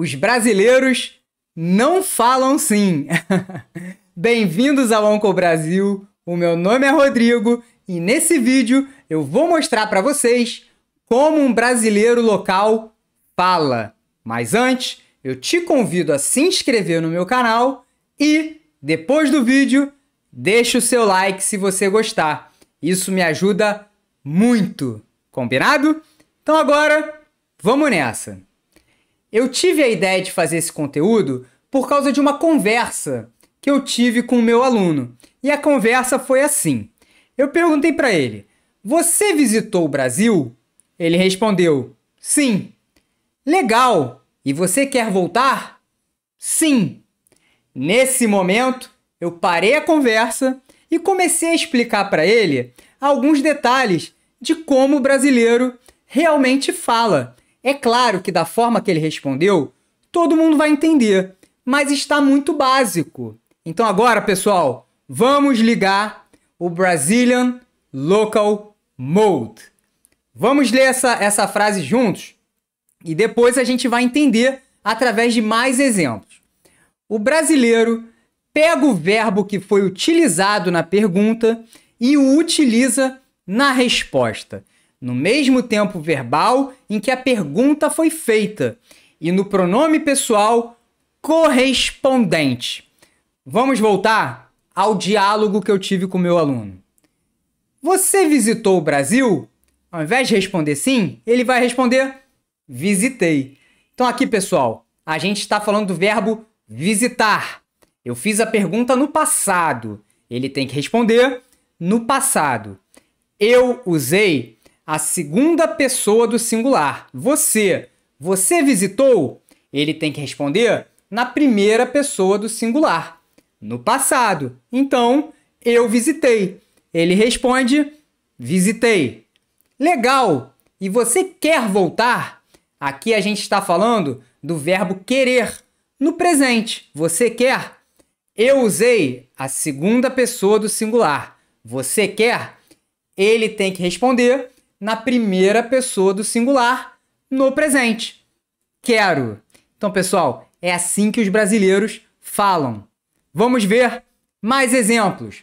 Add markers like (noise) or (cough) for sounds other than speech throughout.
Os brasileiros não falam sim. (laughs) Bem-vindos ao Onco Brasil. O meu nome é Rodrigo e nesse vídeo eu vou mostrar para vocês como um brasileiro local fala. Mas antes, eu te convido a se inscrever no meu canal e depois do vídeo, deixa o seu like se você gostar. Isso me ajuda muito. Combinado? Então agora, vamos nessa! Eu tive a ideia de fazer esse conteúdo por causa de uma conversa que eu tive com o meu aluno. E a conversa foi assim: eu perguntei para ele, você visitou o Brasil? Ele respondeu, sim. Legal! E você quer voltar? Sim! Nesse momento, eu parei a conversa e comecei a explicar para ele alguns detalhes de como o brasileiro realmente fala é claro que, da forma que ele respondeu, todo mundo vai entender, mas está muito básico. Então, agora, pessoal, vamos ligar o Brazilian Local Mode. Vamos ler essa, essa frase juntos e depois a gente vai entender através de mais exemplos. O brasileiro pega o verbo que foi utilizado na pergunta e o utiliza na resposta no mesmo tempo verbal em que a pergunta foi feita e no pronome pessoal correspondente. Vamos voltar ao diálogo que eu tive com meu aluno. Você visitou o Brasil? Ao invés de responder sim, ele vai responder visitei. Então aqui, pessoal, a gente está falando do verbo visitar. Eu fiz a pergunta no passado. Ele tem que responder no passado. Eu usei a segunda pessoa do singular. Você. Você visitou? Ele tem que responder na primeira pessoa do singular. No passado. Então, eu visitei. Ele responde: visitei. Legal! E você quer voltar? Aqui a gente está falando do verbo querer no presente. Você quer? Eu usei a segunda pessoa do singular. Você quer? Ele tem que responder na primeira pessoa do singular, no presente. Quero. Então, pessoal, é assim que os brasileiros falam. Vamos ver mais exemplos.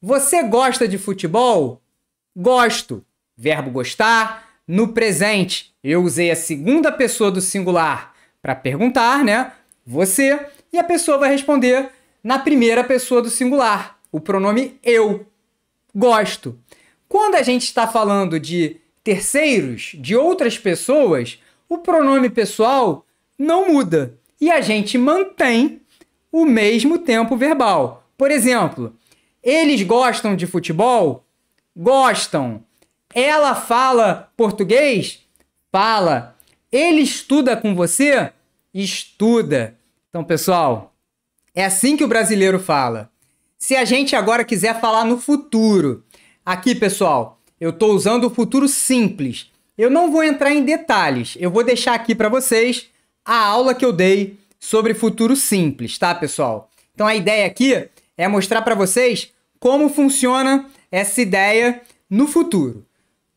Você gosta de futebol? Gosto. Verbo gostar no presente. Eu usei a segunda pessoa do singular para perguntar, né? Você. E a pessoa vai responder na primeira pessoa do singular, o pronome eu. Gosto. Quando a gente está falando de terceiros, de outras pessoas, o pronome pessoal não muda e a gente mantém o mesmo tempo verbal. Por exemplo, eles gostam de futebol? Gostam. Ela fala português? Fala. Ele estuda com você? Estuda. Então, pessoal, é assim que o brasileiro fala. Se a gente agora quiser falar no futuro, Aqui, pessoal, eu estou usando o futuro simples. Eu não vou entrar em detalhes, eu vou deixar aqui para vocês a aula que eu dei sobre futuro simples, tá, pessoal? Então a ideia aqui é mostrar para vocês como funciona essa ideia no futuro.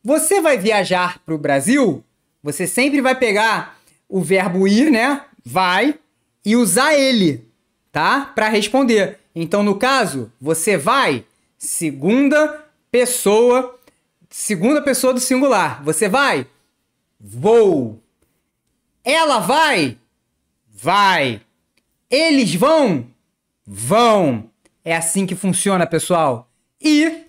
Você vai viajar para o Brasil? Você sempre vai pegar o verbo ir, né? Vai e usar ele, tá? Para responder. Então, no caso, você vai segunda pessoa, segunda pessoa do singular. Você vai? Vou. Ela vai? Vai. Eles vão? Vão. É assim que funciona, pessoal. E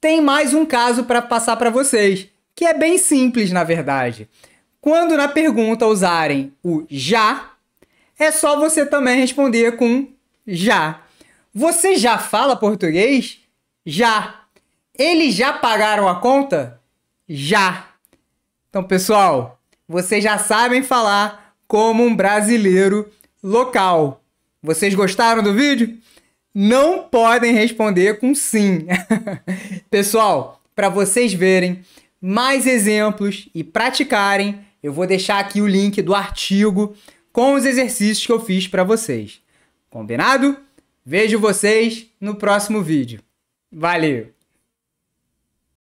tem mais um caso para passar para vocês, que é bem simples, na verdade. Quando na pergunta usarem o já, é só você também responder com já. Você já fala português? Já. Eles já pagaram a conta? Já! Então, pessoal, vocês já sabem falar como um brasileiro local. Vocês gostaram do vídeo? Não podem responder com sim. (laughs) pessoal, para vocês verem mais exemplos e praticarem, eu vou deixar aqui o link do artigo com os exercícios que eu fiz para vocês. Combinado? Vejo vocês no próximo vídeo. Valeu!